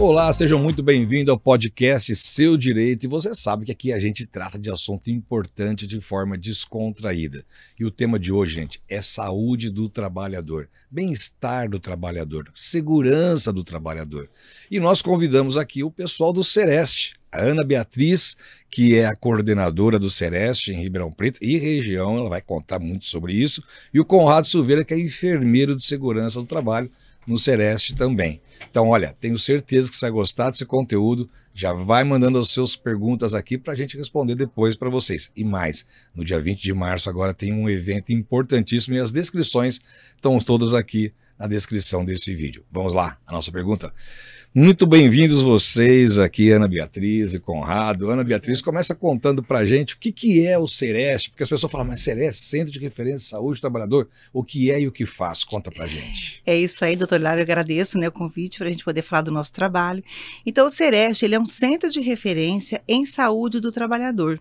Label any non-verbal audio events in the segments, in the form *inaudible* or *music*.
Olá, sejam muito bem-vindos ao podcast Seu Direito. E você sabe que aqui a gente trata de assunto importante de forma descontraída. E o tema de hoje, gente, é saúde do trabalhador, bem-estar do trabalhador, segurança do trabalhador. E nós convidamos aqui o pessoal do Sereste, a Ana Beatriz, que é a coordenadora do Sereste em Ribeirão Preto e região, ela vai contar muito sobre isso, e o Conrado Silveira, que é enfermeiro de segurança do trabalho no Sereste também. Então, olha, tenho certeza que você vai gostar desse conteúdo. Já vai mandando as suas perguntas aqui para a gente responder depois para vocês. E mais, no dia 20 de março agora tem um evento importantíssimo e as descrições estão todas aqui na descrição desse vídeo. Vamos lá, a nossa pergunta. Muito bem-vindos vocês aqui, Ana Beatriz e Conrado. Ana Beatriz começa contando para gente o que, que é o Cerest, porque as pessoas falam, mas Cerest, Centro de Referência de Saúde do Trabalhador, o que é e o que faz? Conta para gente. É isso aí, doutor Lara, eu agradeço né, o convite para a gente poder falar do nosso trabalho. Então, o Cerest, ele é um centro de referência em saúde do trabalhador.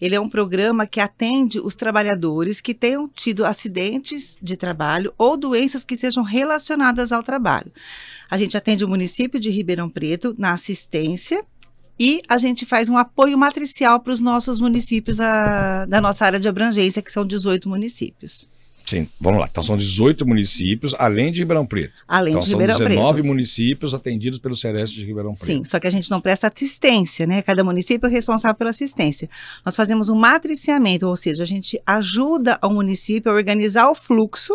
Ele é um programa que atende os trabalhadores que tenham tido acidentes de trabalho ou doenças que sejam relacionadas ao trabalho. A gente atende o município de Ribeirão Preto na assistência e a gente faz um apoio matricial para os nossos municípios a, da nossa área de abrangência, que são 18 municípios. Sim, vamos lá. Então são 18 municípios, além de Ribeirão Preto. Além então, de Ribeirão Preto. São 19 Preto. municípios atendidos pelo Sereste de Ribeirão Preto. Sim, só que a gente não presta assistência, né? Cada município é responsável pela assistência. Nós fazemos um matriciamento, ou seja, a gente ajuda o município a organizar o fluxo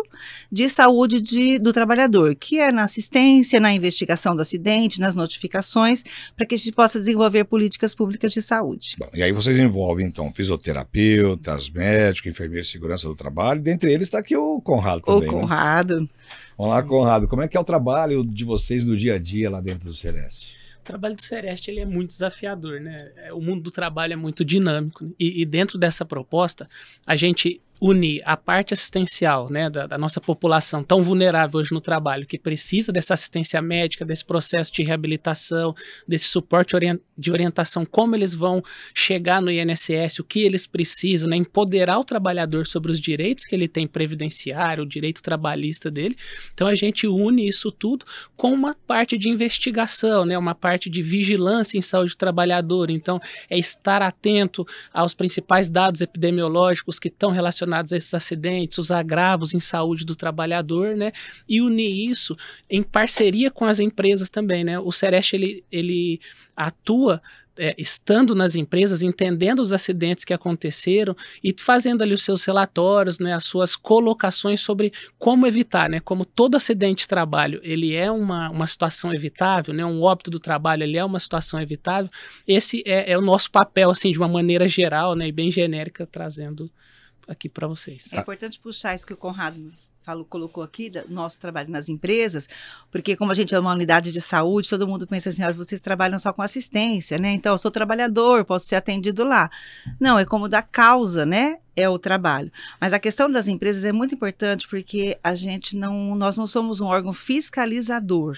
de saúde de, do trabalhador, que é na assistência, na investigação do acidente, nas notificações, para que a gente possa desenvolver políticas públicas de saúde. Bom, e aí vocês envolvem, então, fisioterapeutas, médicos, enfermeiros de segurança do trabalho, dentre eles está está aqui o Conrado também. O né? Conrado. Né? Sim. Conrado, como é que é o trabalho de vocês do dia a dia lá dentro do Celeste? O trabalho do Celeste ele é muito desafiador, né? É, o mundo do trabalho é muito dinâmico. Né? E, e dentro dessa proposta, a gente unir a parte assistencial né, da, da, nossa população tão vulnerável hoje no trabalho, que precisa dessa assistência médica, desse processo de reabilitação, desse suporte de orientação, como eles vão chegar no INSS, o que eles precisam, né, empoderar o trabalhador sobre os direitos que ele tem previdenciário, o direito trabalhista dele. Então a gente une isso tudo com uma parte de investigação, né, uma parte de vigilância em saúde do trabalhador. Então é estar atento aos principais dados epidemiológicos que estão relacionados relacionados a esses acidentes, os agravos em saúde do trabalhador, né? E unir isso em parceria com as empresas também, né? O Sereste, ele, ele atua é, estando nas empresas, entendendo os acidentes que aconteceram e fazendo ali os seus relatórios, né, as suas colocações sobre como evitar, né, como todo acidente de trabalho ele é uma, uma situação evitável, né, um óbito do trabalho ele é uma situação evitável, esse é, é o nosso papel, assim, de uma maneira geral, né, e bem genérica, trazendo aqui para vocês. É importante puxar isso que o Conrado falou, colocou aqui, do nosso trabalho nas empresas, porque como a gente é uma unidade de saúde, todo mundo pensa assim, ah, vocês trabalham só com assistência, né? Então, eu sou trabalhador, posso ser atendido lá. Não, é como da causa, né? É o trabalho. Mas a questão das empresas é muito importante porque a gente não, nós não somos um órgão fiscalizador.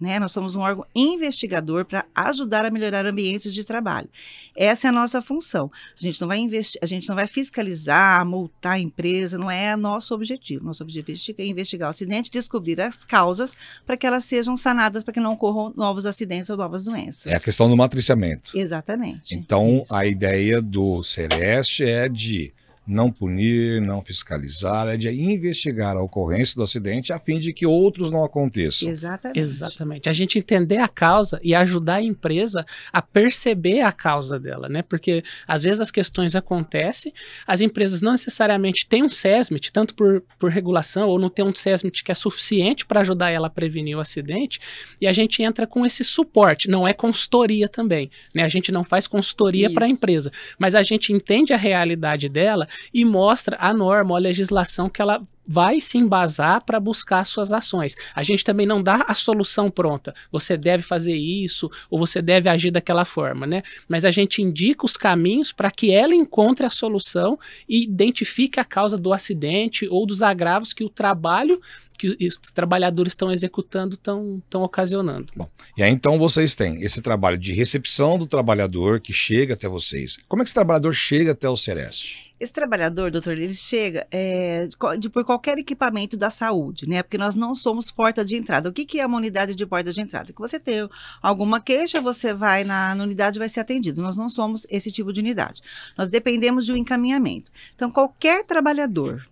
Né? Nós somos um órgão investigador para ajudar a melhorar ambientes de trabalho. Essa é a nossa função. A gente não vai investir, a gente não vai fiscalizar, multar a empresa, não é nosso objetivo. Nosso objetivo é investigar o acidente, descobrir as causas para que elas sejam sanadas, para que não ocorram novos acidentes ou novas doenças. É a questão do matriciamento. Exatamente. Então, Isso. a ideia do Celeste é de não punir, não fiscalizar, é de investigar a ocorrência do acidente a fim de que outros não aconteçam. Exatamente. Exatamente. A gente entender a causa e ajudar a empresa a perceber a causa dela, né? Porque às vezes as questões acontecem, as empresas não necessariamente têm um SESMIT, tanto por, por regulação, ou não tem um SESMIT que é suficiente para ajudar ela a prevenir o acidente, e a gente entra com esse suporte, não é consultoria também, né? A gente não faz consultoria para a empresa, mas a gente entende a realidade dela e mostra a norma, a legislação que ela vai se embasar para buscar suas ações. A gente também não dá a solução pronta. Você deve fazer isso ou você deve agir daquela forma, né? Mas a gente indica os caminhos para que ela encontre a solução e identifique a causa do acidente ou dos agravos que o trabalho que os trabalhadores estão executando estão ocasionando. Bom, e aí então vocês têm esse trabalho de recepção do trabalhador que chega até vocês. Como é que esse trabalhador chega até o Celeste? Esse trabalhador, doutor, ele chega é, de, por qualquer equipamento da saúde, né? Porque nós não somos porta de entrada. O que, que é uma unidade de porta de entrada? Que você tem alguma queixa, você vai na, na unidade e vai ser atendido. Nós não somos esse tipo de unidade. Nós dependemos de um encaminhamento. Então, qualquer trabalhador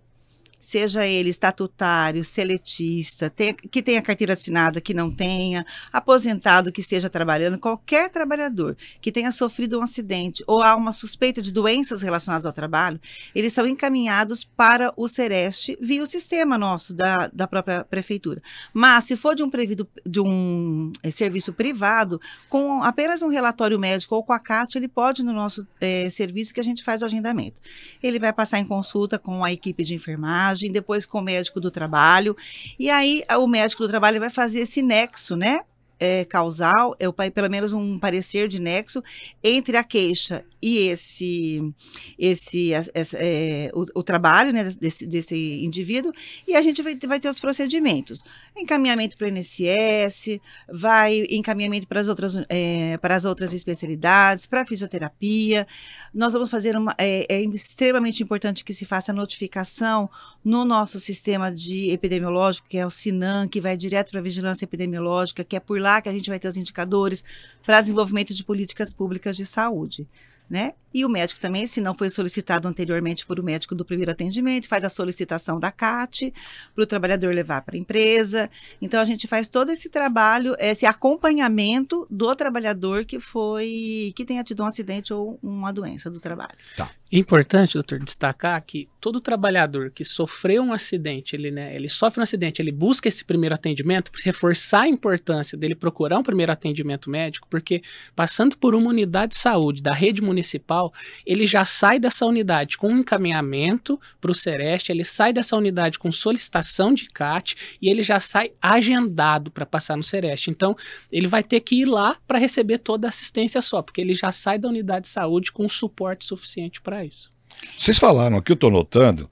seja ele estatutário, seletista, tenha, que tenha carteira assinada, que não tenha, aposentado, que esteja trabalhando, qualquer trabalhador que tenha sofrido um acidente ou há uma suspeita de doenças relacionadas ao trabalho, eles são encaminhados para o Sereste via o sistema nosso da, da própria prefeitura. Mas se for de um, prevido, de um é, serviço privado, com apenas um relatório médico ou com a CAT, ele pode no nosso é, serviço que a gente faz o agendamento. Ele vai passar em consulta com a equipe de enfermagem, enfermagem, depois com o médico do trabalho. E aí o médico do trabalho vai fazer esse nexo, né? é, causal, é, pelo menos um parecer de nexo entre a queixa e esse, esse, é, o, o, trabalho né, desse, desse, indivíduo, e a gente vai, vai, ter os procedimentos. Encaminhamento para o INSS, vai encaminhamento para as outras, é, para as outras especialidades, para a fisioterapia. Nós vamos fazer uma. É, é extremamente importante que se faça a notificação no nosso sistema de epidemiológico, que é o SINAM, que vai direto para a vigilância epidemiológica, que é por lá que a gente vai ter os indicadores para desenvolvimento de políticas públicas de saúde. Né? E o médico também, se não foi solicitado anteriormente por o um médico do primeiro atendimento, faz a solicitação da CAT para o trabalhador levar para a empresa. Então a gente faz todo esse trabalho, esse acompanhamento do trabalhador que foi que tenha tido um acidente ou uma doença do trabalho. Tá. Importante, doutor, destacar que todo trabalhador que sofreu um acidente, ele, né, ele sofre um acidente, ele busca esse primeiro atendimento, reforçar a importância dele procurar um primeiro atendimento médico, porque passando por uma unidade de saúde da rede municipal, ele já sai dessa unidade com um encaminhamento para o Sereste, ele sai dessa unidade com solicitação de CAT e ele já sai agendado para passar no Sereste. Então, ele vai ter que ir lá para receber toda a assistência só, porque ele já sai da unidade de saúde com suporte suficiente para para isso. Vocês falaram aqui, eu estou notando,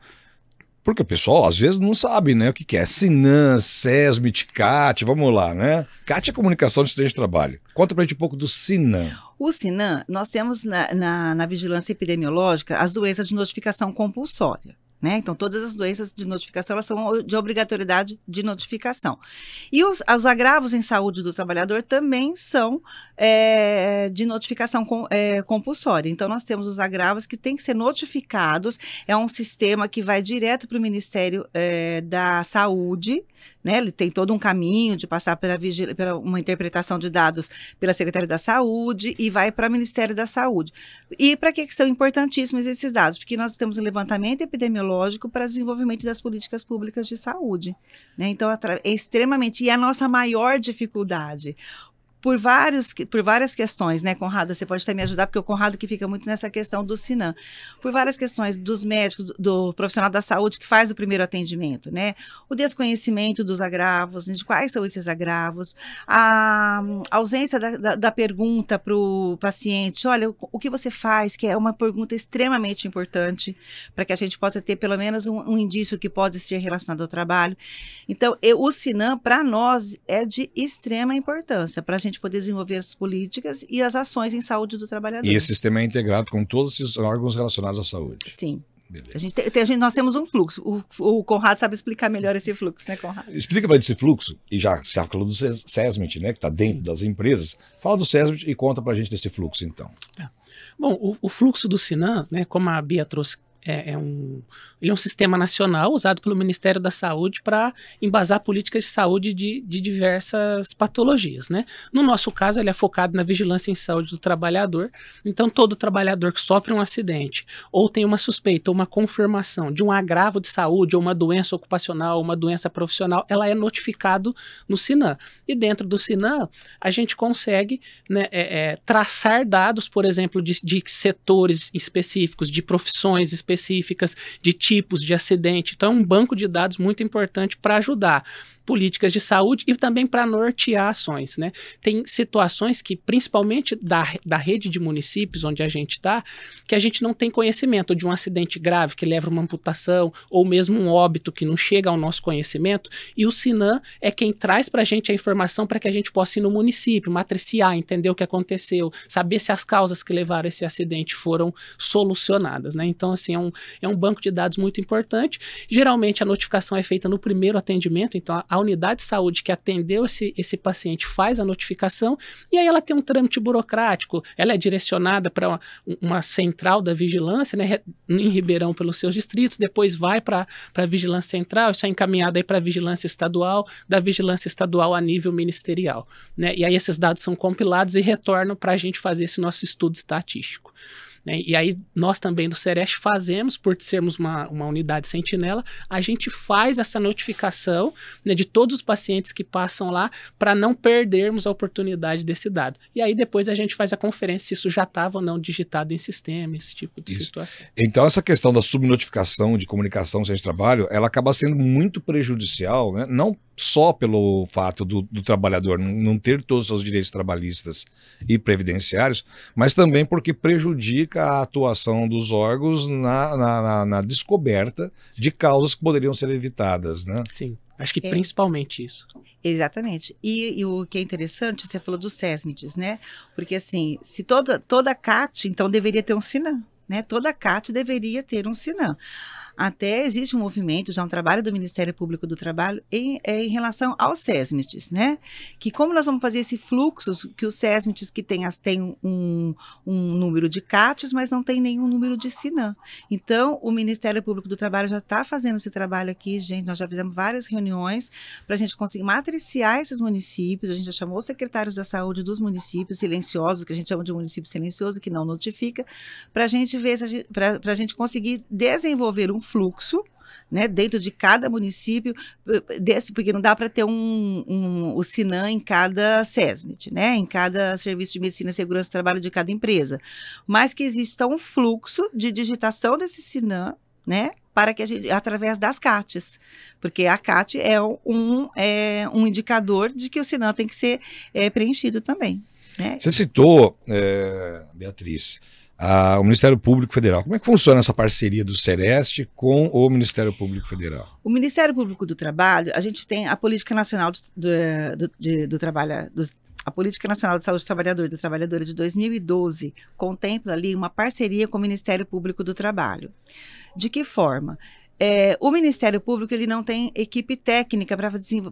porque o pessoal às vezes não sabe, né? O que, que é? Sinan, SESMIT, CAT, vamos lá, né? CAT é comunicação de assistente de trabalho. Conta pra gente um pouco do Sinan. O Sinan, nós temos na, na, na vigilância epidemiológica as doenças de notificação compulsória. Né? Então, todas as doenças de notificação elas são de obrigatoriedade de notificação. E os, os agravos em saúde do trabalhador também são é, de notificação com, é, compulsória. Então, nós temos os agravos que têm que ser notificados. É um sistema que vai direto para o Ministério é, da Saúde. Né? Ele tem todo um caminho de passar pela, pela uma interpretação de dados pela Secretaria da Saúde e vai para o Ministério da Saúde. E para que, que são importantíssimos esses dados? Porque nós temos um levantamento epidemiológico tecnológico para desenvolvimento das políticas públicas de saúde. Né? Então, é extremamente. E é a nossa maior dificuldade por, vários, por várias questões, né, Conrada? Você pode até me ajudar, porque o Conrado que fica muito nessa questão do Sinan. Por várias questões dos médicos, do, profissional da saúde que faz o primeiro atendimento, né? O desconhecimento dos agravos, de quais são esses agravos, a, a ausência da, da, da pergunta para o paciente, olha, o, o, que você faz? Que é uma pergunta extremamente importante para que a gente possa ter pelo menos um, um indício que pode ser relacionado ao trabalho. Então, eu, o Sinan, para nós, é de extrema importância, para a gente gente poder desenvolver as políticas e as ações em saúde do trabalhador. E esse sistema é integrado com todos esses órgãos relacionados à saúde. Sim. A gente, tem, a gente nós temos um fluxo. O, o, Conrado sabe explicar melhor esse fluxo, né, Conrado? Explica para esse fluxo, e já se falou do SESMIT, né, que está dentro das empresas. Fala do SESMIT e conta para a gente desse fluxo, então. Tá. Bom, o, o, fluxo do Sinan, né, como a Bia trouxe é, é, um, ele é um sistema nacional usado pelo Ministério da Saúde para embasar políticas de saúde de, de diversas patologias, né? No nosso caso, ele é focado na vigilância em saúde do trabalhador. Então, todo trabalhador que sofre um acidente ou tem uma suspeita ou uma confirmação de um agravo de saúde ou uma doença ocupacional ou uma doença profissional, ela é notificado no Sinan. E dentro do Sinan, a gente consegue né, é, é, traçar dados, por exemplo, de, de setores específicos, de profissões específicas, específicas, de tipos de acidente. Então, é um banco de dados muito importante para ajudar políticas de saúde e também para nortear ações. Né? Tem situações que, principalmente da, da rede de municípios onde a gente está, que a gente não tem conhecimento de um acidente grave que leva uma amputação ou mesmo um óbito que não chega ao nosso conhecimento, e o Sinan é quem traz para a gente a informação para que a gente possa ir no município, matriciar, entender o que aconteceu, saber se as causas que levaram esse acidente foram solucionadas. Né? Então, assim, é um, é um banco de dados muito importante. Geralmente a notificação é feita no primeiro atendimento, então a unidade de saúde que atendeu esse, esse paciente faz a notificação e aí ela tem um trâmite burocrático, ela é direcionada para uma, uma, central da vigilância, né, em Ribeirão pelos seus distritos, depois vai para a vigilância central, isso é encaminhado aí para a vigilância estadual, da vigilância estadual a nível ministerial, né? E aí esses dados são compilados e retornam para a gente fazer esse nosso estudo estatístico. Né? E aí nós também do Sereste fazemos, por sermos uma, uma unidade sentinela, a gente faz essa notificação né, de todos os pacientes que passam lá para não perdermos a oportunidade desse dado. E aí depois a gente faz a conferência se isso já estava ou não digitado em sistema, esse tipo de isso. situação. Então essa questão da subnotificação de comunicação sem trabalho, ela acaba sendo muito prejudicial, né? não só pelo fato do, do, trabalhador não ter todos os seus direitos trabalhistas e previdenciários, mas também porque prejudica a atuação dos órgãos na, na, na, na descoberta de causas que poderiam ser evitadas, né? Sim. Acho que é. principalmente isso. Exatamente. E, e, o que é interessante, você falou dos SESMIDs, né? Porque, assim, se toda, toda CAT, então deveria ter um SINAM. Né? Toda CAT deveria ter um Sinan. Até existe um movimento, já um trabalho do Ministério Público do Trabalho em, é, em relação aos SESMITs, né? Que como nós vamos fazer esse fluxo, que os SESMITs que têm as, tem um, um número de CATs, mas não tem nenhum número de SINAM. Então, o Ministério Público do Trabalho já está fazendo esse trabalho aqui, gente. Nós já fizemos várias reuniões para a gente conseguir matriciar esses municípios. A gente já chamou os secretários da saúde dos municípios silenciosos, que a gente chama de município silencioso, que não notifica, para a gente gente ver, para a gente conseguir desenvolver um fluxo né, dentro de cada município, desse, porque não dá para ter um, um, o Sinan em cada SESMIT, né, em cada serviço de medicina, segurança e trabalho de cada empresa, mas que exista um fluxo de digitação desse Sinan, né, para que a gente, através das CATs, porque a CAT é um, é um indicador de que o Sinan tem que ser é, preenchido também. Né? Você citou, é, Beatriz, o Ministério Público Federal. Como é que funciona essa parceria do Sereste com o Ministério Público Federal? O Ministério Público do Trabalho, a gente tem a Política Nacional do, do, do, do Trabalho, dos, a Política Nacional de Saúde do Trabalhador e da Trabalhadora de 2012 contempla ali uma parceria com o Ministério Público do Trabalho. De que forma? É, o Ministério Público ele não tem equipe técnica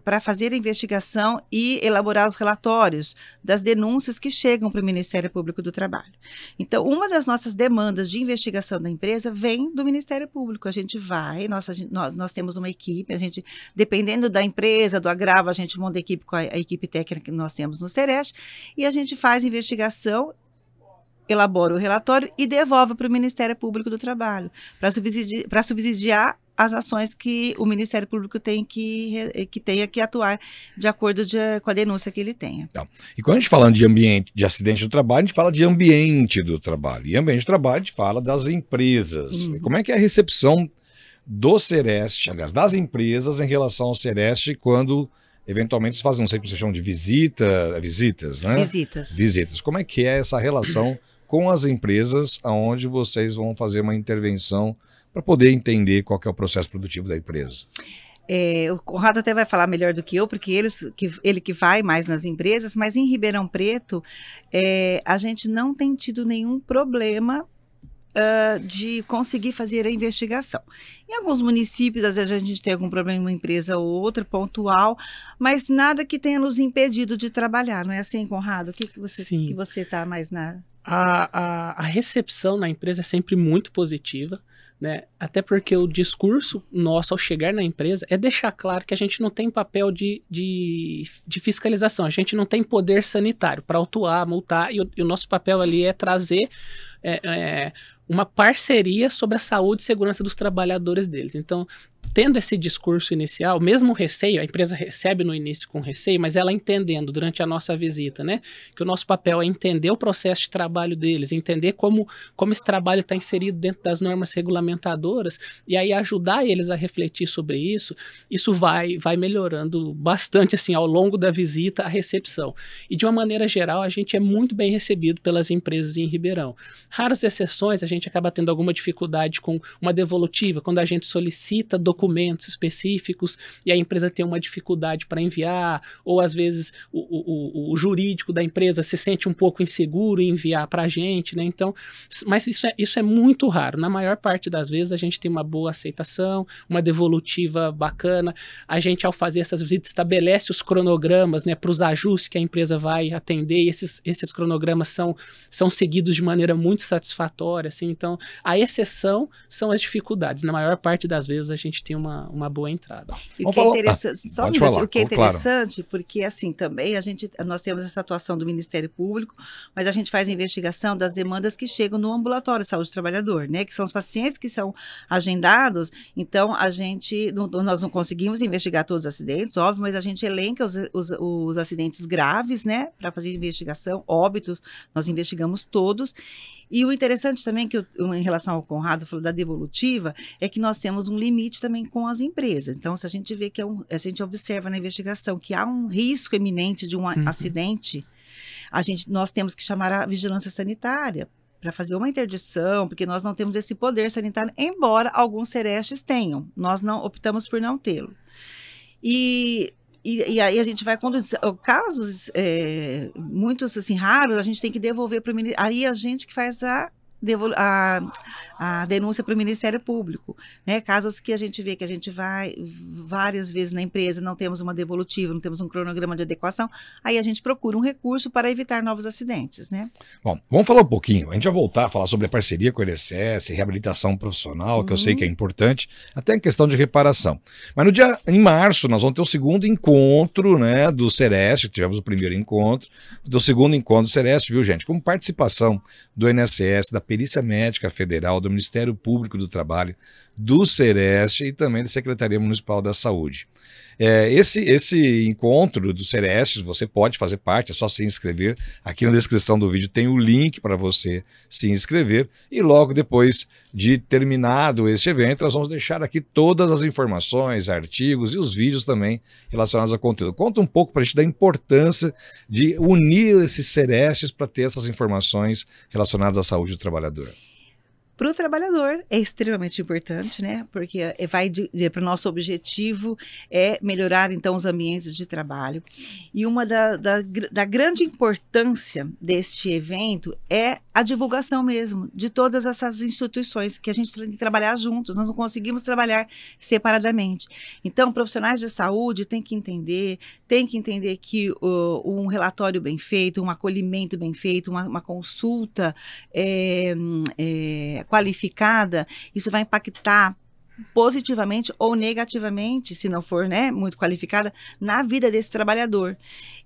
para fazer a investigação e elaborar os relatórios das denúncias que chegam para o Ministério Público do Trabalho. Então, uma das nossas demandas de investigação da empresa vem do Ministério Público. A gente vai, nós, nós, nós temos uma equipe, a gente, dependendo da empresa, do agravo, a gente monta a equipe com a, a equipe técnica que nós temos no Sereste e a gente faz investigação elabora o relatório e devolve para o Ministério Público do Trabalho, para subsidiar, subsidiar as ações que o Ministério Público tem que, que tenha que atuar de acordo de, com a denúncia que ele tenha. Então, e quando a gente falando de ambiente, de acidente do trabalho, a gente fala de ambiente do trabalho. E ambiente do trabalho a gente fala das empresas. Uhum. Como é que é a recepção do Sereste, aliás, das empresas em relação ao Sereste quando eventualmente se fazem, não sei como se chamam de visita, visitas, né? Visitas. Visitas. Como é que é essa relação com as empresas, aonde vocês vão fazer uma intervenção para poder entender qual é o processo produtivo da empresa. É, o Conrado até vai falar melhor do que eu, porque eles, que, ele que vai mais nas empresas, mas em Ribeirão Preto, é, a gente não tem tido nenhum problema Uh, de conseguir fazer a investigação. Em alguns municípios, às vezes a gente tem algum problema em uma empresa ou outra, pontual, mas nada que tenha nos impedido de trabalhar, não é assim, Conrado? O que, que você está mais na a, a, a recepção na empresa é sempre muito positiva. Né? Até porque o discurso nosso ao chegar na empresa é deixar claro que a gente não tem papel de, de, de fiscalização, a gente não tem poder sanitário para autuar, multar, e o, e o, nosso papel ali é trazer é, é, uma parceria sobre a saúde e segurança dos trabalhadores deles. Então, tendo esse discurso inicial, mesmo receio, a empresa recebe no início com receio, mas ela entendendo durante a nossa visita, né, que o nosso papel é entender o processo de trabalho deles, entender como, como esse trabalho está inserido dentro das normas regulamentadoras e aí ajudar eles a refletir sobre isso, isso vai, vai melhorando bastante, assim, ao longo da visita, a recepção. E de uma maneira geral, a gente é muito bem recebido pelas empresas em Ribeirão. Raras exceções, a gente acaba tendo alguma dificuldade com uma devolutiva, quando a gente solicita do documentos específicos e a empresa tem uma dificuldade para enviar, ou às vezes o, o, o, jurídico da empresa se sente um pouco inseguro em enviar para a gente, né? Então, mas isso é, isso é muito raro. Na maior parte das vezes a gente tem uma boa aceitação, uma devolutiva bacana. A gente, ao fazer essas visitas, estabelece os cronogramas né, para os ajustes que a empresa vai atender, e esses, esses cronogramas são, são seguidos de maneira muito satisfatória. Assim. Então, a exceção são as dificuldades. Na maior parte das vezes a gente gente tem uma, uma boa entrada. E o que é interessante, ah, só um minuto, o que é interessante, claro. porque assim também a gente, nós temos essa atuação do Ministério Público, mas a gente faz a investigação das demandas que chegam no ambulatório de saúde do trabalhador, né? Que são os pacientes que são agendados, então a gente, nós não conseguimos investigar todos os acidentes, óbvio, mas a gente elenca os, os, os acidentes graves, né? Para fazer investigação, óbitos, nós investigamos todos. E o interessante também, que eu, em relação ao Conrado falou da devolutiva, é que nós temos um limite também também com as empresas. Então, se a gente vê que é um, a gente observa na investigação que há um risco eminente de um uhum. acidente, a gente, nós temos que chamar a vigilância sanitária para fazer uma interdição, porque nós não temos esse poder sanitário, embora alguns serestes tenham. Nós não optamos por não tê-lo. E e, e, aí a gente vai conduzir casos é, muitos assim raros a gente tem que devolver para o aí a gente que faz a a, a denúncia para o Ministério Público, né? Casos que a gente vê que a gente vai várias vezes na empresa, não temos uma devolutiva, não temos um cronograma de adequação, aí a gente procura um recurso para evitar novos acidentes, né? Bom, vamos falar um pouquinho, a gente vai voltar a falar sobre a parceria com o INSS, reabilitação profissional, que uhum. eu sei que é uhum. importante, até a questão de reparação. Mas no dia, em março, nós vamos ter o segundo encontro, né, do Sereste, tivemos o primeiro encontro, do segundo encontro do Sereste, viu, gente? Com participação do INSS, da Perícia Médica Federal do Ministério Público do Trabalho do Sereste e também da Secretaria Municipal da Saúde. É, esse, esse encontro do Sereste, você pode fazer parte, é só se inscrever. Aqui na descrição do vídeo tem o link para você se inscrever. E logo depois de terminado este evento, nós vamos deixar aqui todas as informações, artigos e os vídeos também relacionados ao conteúdo. Conta um pouco para a gente da importância de unir esses Serestes para ter essas informações relacionadas à saúde do trabalhador para o trabalhador é extremamente importante, né? Porque eh, vai para o nosso objetivo é melhorar então os ambientes de trabalho. E uma da, da, da grande importância deste evento é a divulgação mesmo de todas essas instituições que a gente tem que trabalhar juntos, nós não conseguimos trabalhar separadamente. Então, profissionais de saúde têm que entender, têm que entender que uh, um relatório bem feito, um acolhimento bem feito, uma, uma consulta é, é, qualificada, isso vai impactar positivamente ou negativamente, se não for né, muito qualificada, na vida desse trabalhador.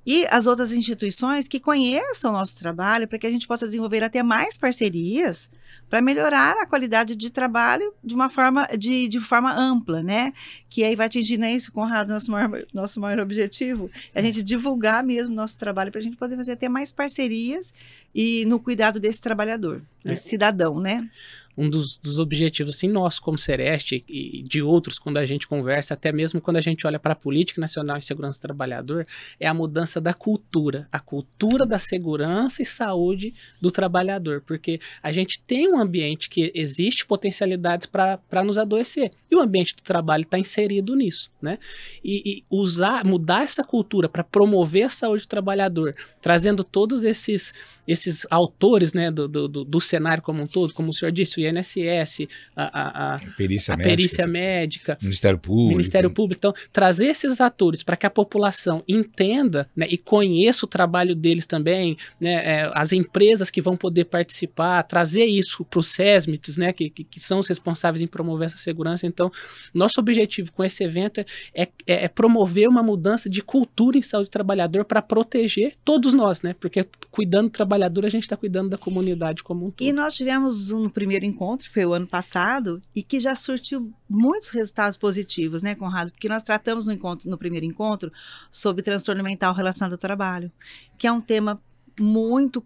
E as outras instituições que conheçam o nosso trabalho para que a gente possa desenvolver até mais parcerias para melhorar a qualidade de trabalho de uma forma, de, de forma ampla, né? Que aí vai atingir, né, isso, Conrado, nosso maior, nosso maior objetivo, é a gente divulgar mesmo o nosso trabalho para a gente poder fazer até mais parcerias e no cuidado desse trabalhador, é. desse é. cidadão, né? um dos, dos objetivos, assim, nós como Sereste e de outros, quando a gente conversa, até mesmo quando a gente olha para a política nacional de segurança do trabalhador, é a mudança da cultura, a cultura da segurança e saúde do trabalhador, porque a gente tem um ambiente que existe potencialidades para nos adoecer, e o ambiente do trabalho está inserido nisso, né? E, e usar, mudar essa cultura para promover a saúde do trabalhador, trazendo todos esses esses autores né, do, do, do, cenário como um todo, como o senhor disse, o INSS, a, a, a perícia, a médica, perícia médica, Ministério Público. Ministério Público. Então, trazer esses atores para que a população entenda né, e conheça o trabalho deles também, né, é, as empresas que vão poder participar, trazer isso para os SESMITs, né, que, que, são os responsáveis em promover essa segurança. Então, nosso objetivo com esse evento é, é, é promover uma mudança de cultura em saúde do trabalhador para proteger todos nós, né? Porque cuidando do trabalhador trabalhadora, a gente está cuidando da comunidade como um todo. E nós tivemos um primeiro encontro, foi o ano passado, e que já surtiu muitos resultados positivos, né, Conrado? Porque nós tratamos no, encontro, no primeiro encontro sobre transtorno mental relacionado ao trabalho, que é um tema muito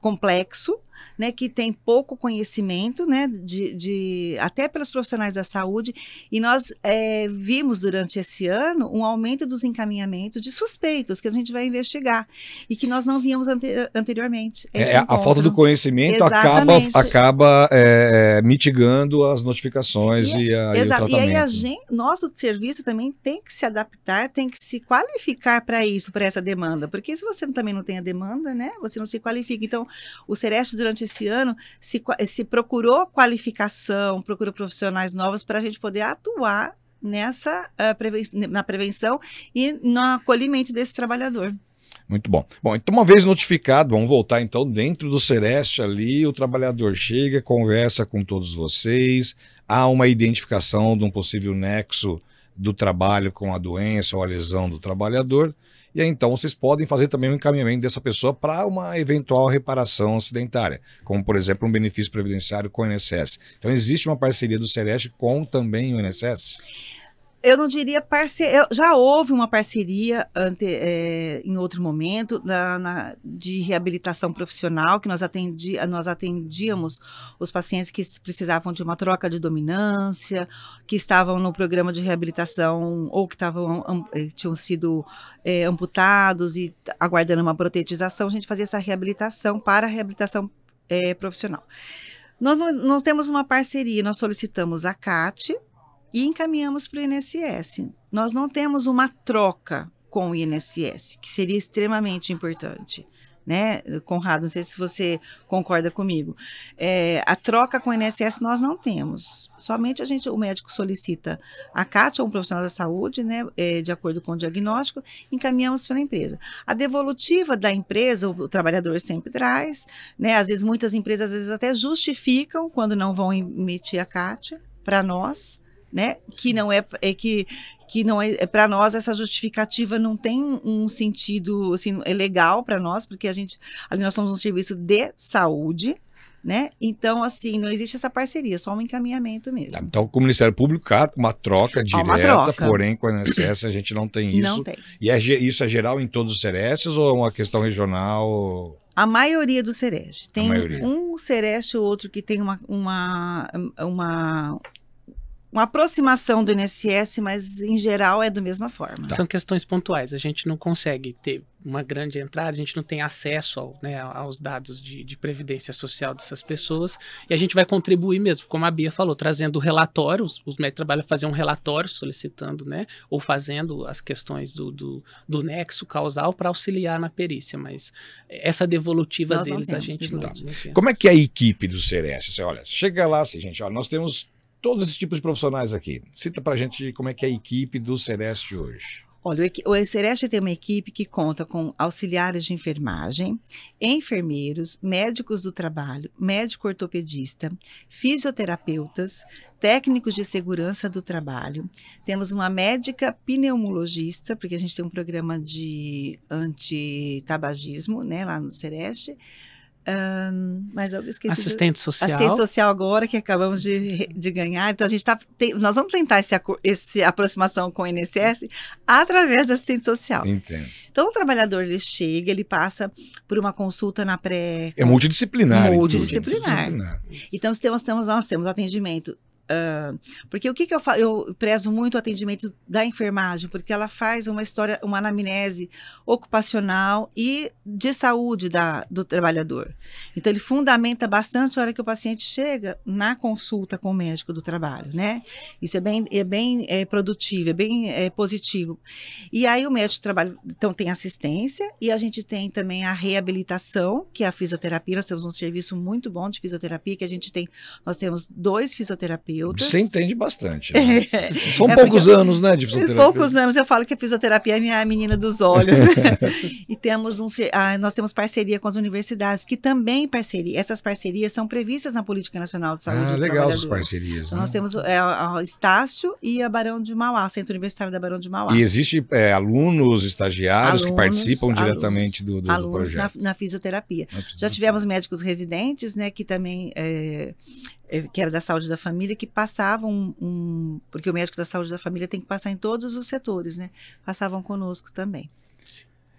complexo, né, que tem pouco conhecimento, né, de, de, até pelos profissionais da saúde, e nós é, vimos durante esse ano um aumento dos encaminhamentos de suspeitos que a gente vai investigar e que nós não víamos anter anteriormente. É, é, a falta do conhecimento Exatamente. acaba, acaba é, é, mitigando as notificações e, é, e, a, e o tratamento. E aí a gente, nosso serviço também tem que se adaptar, tem que se qualificar para isso, para essa demanda, porque se você também não tem a demanda, né, né? Você não se qualifica. Então, o Sereste, durante esse ano, se, se procurou qualificação, procurou profissionais novos para a gente poder atuar nessa uh, preven na prevenção e no acolhimento desse trabalhador. Muito bom. Bom, então uma vez notificado, vamos voltar então dentro do Sereste ali, o trabalhador chega, conversa com todos vocês, há uma identificação de um possível nexo do trabalho com a doença ou a lesão do trabalhador. E aí, então, vocês podem fazer também o um encaminhamento dessa pessoa para uma eventual reparação acidentária, como, por exemplo, um benefício previdenciário com o INSS. Então, existe uma parceria do Celeste com também o INSS? eu não diria parceria. Já houve uma parceria ante, é, em outro momento da, na, de reabilitação profissional, que nós, atendi, nós atendíamos os pacientes que precisavam de uma troca de dominância, que estavam no programa de reabilitação ou que estavam, eh, tinham sido é, amputados e aguardando uma protetização. A gente fazia essa reabilitação para a reabilitação é, profissional. Nós, nós temos uma parceria, nós solicitamos a CAT, e encaminhamos para o INSS. Nós não temos uma troca com o INSS, que seria extremamente importante. Né, Conrado, não sei se você concorda comigo. É, a troca com o INSS nós não temos. Somente a gente, o médico solicita a CAT ou um profissional da saúde, né, é, de acordo com o diagnóstico, encaminhamos para a empresa. A devolutiva da empresa, o, o trabalhador sempre traz, né, às vezes muitas empresas às vezes até justificam quando não vão emitir a CAT para nós, né? Que não é, é que que não é, é para nós essa justificativa não tem um sentido assim é legal para nós porque a gente ali nós somos um serviço de saúde né? Então, assim, não existe essa parceria, só um encaminhamento mesmo. Tá, então, com o Ministério Público, claro, uma troca direta, uma troca. porém, com a INSS a gente não tem isso. Não tem. E é, isso é geral em todos os Cerestes ou é uma questão regional? A maioria do Sereste. Tem um Sereste ou outro que tem uma, uma, uma, uma aproximação do INSS, mas em geral é da mesma forma. Tá. São questões pontuais. A gente não consegue ter uma grande entrada, a gente não tem acesso ao, né, aos dados de, de, previdência social dessas pessoas e a gente vai contribuir mesmo, como a Bia falou, trazendo relatórios, os médicos trabalham fazer um relatório solicitando, né, ou fazendo as questões do, do, do nexo causal para auxiliar na perícia, mas essa devolutiva nós deles temos, a gente não, tem. Tá. Como é que é a equipe do CRS? Você olha, chega lá assim, gente, olha, nós temos todos esses tipos de profissionais aqui. Cita para gente como é que é a equipe do Sereste hoje. Olha, o Sereste tem uma equipe que conta com auxiliares de enfermagem, enfermeiros, médicos do trabalho, médico ortopedista, fisioterapeutas, técnicos de segurança do trabalho. Temos uma médica pneumologista, porque a gente tem um programa de antitabagismo né, lá no Sereste mas eu esqueci. Assistente social. Assistente social agora, que acabamos de, de ganhar. Então, a gente tá, tem, nós vamos tentar esse, esse aproximação com o INSS através da assistente social. Entendo. Então, o trabalhador, ele chega, ele passa por uma consulta na pré... É multidisciplinar. Multidisciplinar. Então, nós temos, nós temos atendimento porque o que, que eu falo? Eu prezo muito o atendimento da enfermagem, porque ela faz uma história, uma anamnese ocupacional e de saúde da, do trabalhador. Então, ele fundamenta bastante a hora que o paciente chega na consulta com o médico do trabalho, né? Isso é bem, é bem é, produtivo, é bem é, positivo. E aí, o médico do trabalho, então, tem assistência e a gente tem também a reabilitação, que é a fisioterapia. Nós temos um serviço muito bom de fisioterapia, que a gente tem, nós temos dois fisioterapeutas períodos. Você entende bastante. *laughs* Né? É, são é poucos eu, anos, né, de fisioterapia? Poucos anos. Eu falo que a fisioterapia é minha menina dos olhos. *laughs* e temos um, ah, nós temos parceria com as universidades, que também parceria. Essas parcerias são previstas na Política Nacional de Saúde. Ah, legal as parcerias. Então, né? Nós temos é, a Estácio e a Barão de Mauá, Centro Universitário da Barão de Mauá. E existe é, alunos, estagiários alunos, que participam alunos, diretamente do, do, alunos do projeto. Na, na, na, fisioterapia. É Já tivemos médicos residentes, né, que também é, eh, que era da saúde da família, que passavam um, porque o médico da saúde da família tem que passar em todos os setores, né? Passavam conosco também.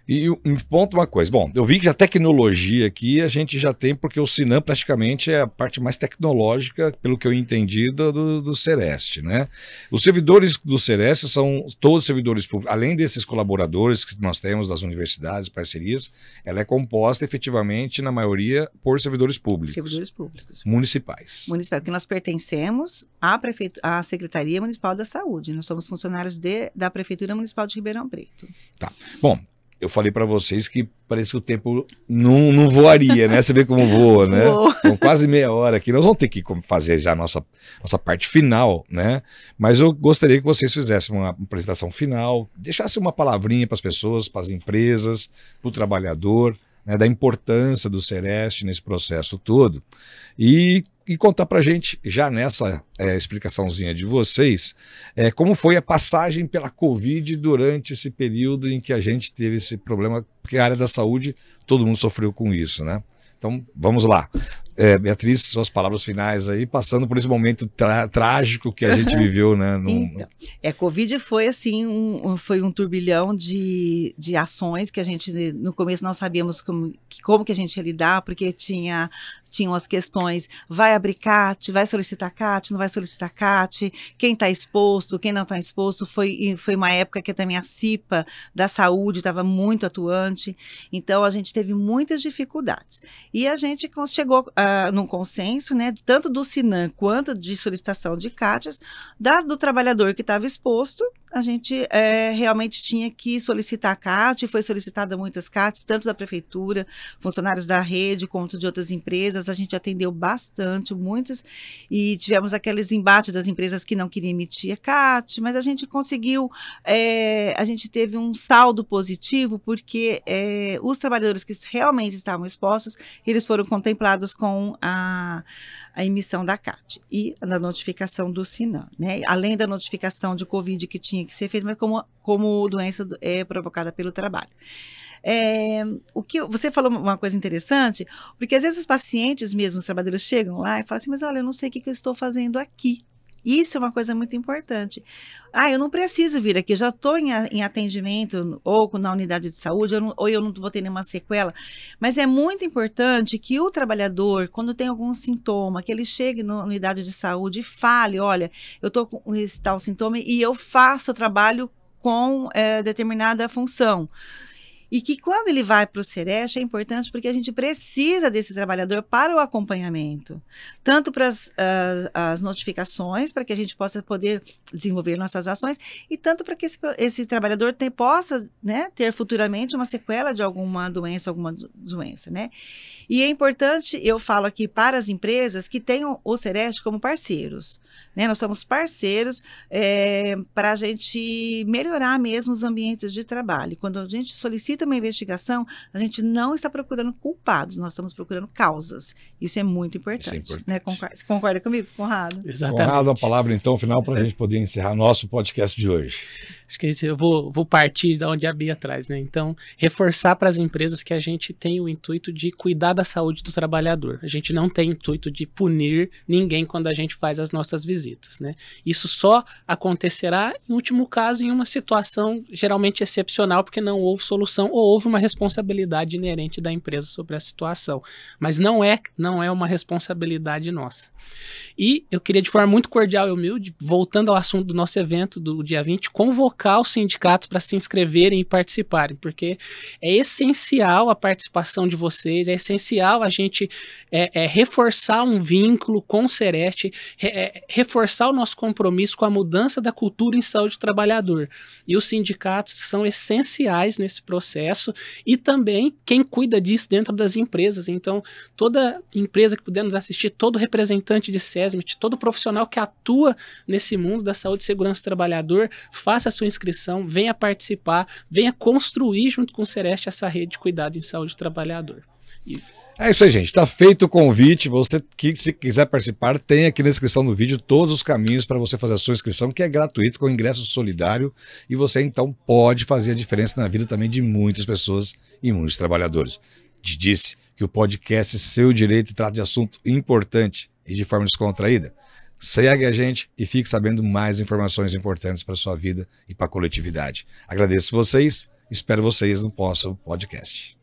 E me ponto uma coisa. Bom, eu vi que a tecnologia aqui a gente já tem, porque o Sinam praticamente é a parte mais tecnológica, pelo que eu entendi, do, do Sereste, né? Os servidores do Sereste são todos servidores públicos, além desses colaboradores que nós temos das universidades, parcerias, ela é composta efetivamente, na maioria, por servidores públicos. Servidores públicos. Municipais. Municipais, porque nós pertencemos à, prefeitura, à Secretaria Municipal da Saúde, nós somos funcionários de, da Prefeitura Municipal de Ribeirão Preto. Tá. Bom, eu falei para vocês que parece que o tempo não, não voaria, né? Você vê como voa, né? Voa. Então, quase meia hora aqui. Nós vamos ter que fazer já a nossa, nossa parte final, né? Mas eu gostaria que vocês fizessem uma apresentação final, deixassem uma palavrinha para as pessoas, para as empresas, para o trabalhador, né? da importância do Sereste nesse processo todo. E e contar para gente, já nessa é, explicaçãozinha de vocês, é, como foi a passagem pela Covid durante esse período em que a gente teve esse problema, porque a área da saúde, todo mundo sofreu com isso, né? Então, vamos lá. É, Beatriz, suas palavras finais aí, passando por esse momento trágico que a gente *laughs* viveu, né? No... Então, é, Covid foi assim, um, foi um turbilhão de, de ações que a gente, no começo, não sabíamos como, como que a gente ia lidar, porque tinha tinham as questões: vai abrir CAT, vai solicitar CAT, não vai solicitar CAT, quem está exposto, quem não está exposto. Foi, foi uma época que também a CIPA da saúde estava muito atuante. Então, a gente teve muitas dificuldades. E a gente chegou uh, num consenso, né, tanto do SINAM quanto de solicitação de CAT, da, do trabalhador que estava exposto a gente é, realmente tinha que solicitar a CAT, foi solicitada muitas CATs, tanto da prefeitura, funcionários da rede, quanto de outras empresas. A gente atendeu bastante, muitas, e tivemos aqueles embates das empresas que não queriam emitir a CAT, mas a gente conseguiu, é, a gente teve um saldo positivo, porque é, os trabalhadores que realmente estavam expostos, eles foram contemplados com a, a emissão da CAT e na notificação do SINAM, né? além da notificação de Covid que tinha tinha que ser feito, mas como, como doença é provocada pelo trabalho. É, o que você falou uma coisa interessante, porque às vezes os pacientes mesmo, os trabalhadores chegam lá e falam assim, mas olha, eu não sei o que, que eu estou fazendo aqui. Isso é uma coisa muito importante. Ah, eu não preciso vir aqui, já estou em, em, atendimento ou na unidade de saúde, eu não, ou eu não vou ter nenhuma sequela. Mas é muito importante que o trabalhador, quando tem algum sintoma, que ele chegue na unidade de saúde e fale: olha, eu estou com esse tal sintoma e eu faço o trabalho com é, determinada função. E que quando ele vai para o Sereste é importante porque a gente precisa desse trabalhador para o acompanhamento, tanto para as, uh, as notificações, para que a gente possa poder desenvolver nossas ações, e tanto para que esse, esse trabalhador possa né, ter futuramente uma sequela de alguma doença, alguma doença. Né? E é importante, eu falo aqui para as empresas que tenham o Sereste como parceiros. Né? Nós somos parceiros é, eh, para a gente melhorar mesmo os ambientes de trabalho. Quando a gente solicita feita uma investigação, a gente não está procurando culpados, nós estamos procurando causas. Isso é muito importante. Isso é importante. Né? Concorda, concorda comigo, Conrado? Exatamente. Conrado, a palavra então final para a é. gente poder encerrar nosso podcast de hoje. Acho que eu vou, vou partir da onde a Bia traz, né? Então, reforçar para as empresas que a gente tem o intuito de cuidar da saúde do trabalhador. A gente não tem intuito de punir ninguém quando a gente faz as nossas visitas, né? Isso só acontecerá, em último caso, em uma situação geralmente excepcional, porque não houve solução ou houve uma responsabilidade inerente da empresa sobre a situação. Mas não é, não é uma responsabilidade nossa. E eu queria, de forma muito cordial e humilde, voltando ao assunto do nosso evento do dia 20, convocar os sindicatos para se inscreverem e participarem, porque é essencial a participação de vocês, é essencial a gente é, é, reforçar um vínculo com o Sereste, re, é, reforçar o nosso compromisso com a mudança da cultura em saúde do trabalhador. E os sindicatos são essenciais nesse processo e também quem cuida disso dentro das empresas. Então, toda empresa que puder nos assistir, todo representante representante de SESMIT, todo profissional que atua nesse mundo da saúde e segurança do trabalhador, faça a sua inscrição, venha participar, venha construir junto com o Sereste essa rede de cuidado em saúde do trabalhador. E... É isso aí, gente. Está feito o convite. Você que se quiser participar, tem aqui na descrição do vídeo todos os caminhos para você fazer a sua inscrição, que é gratuito, com ingresso solidário. E você então pode fazer a diferença na vida também de muitas pessoas e muitos trabalhadores. Te disse que o podcast Seu Direito trata de assunto importante e de forma descontraída? Segue a gente e fique sabendo mais informações importantes para sua vida e para a coletividade. Agradeço vocês, espero vocês no próximo podcast.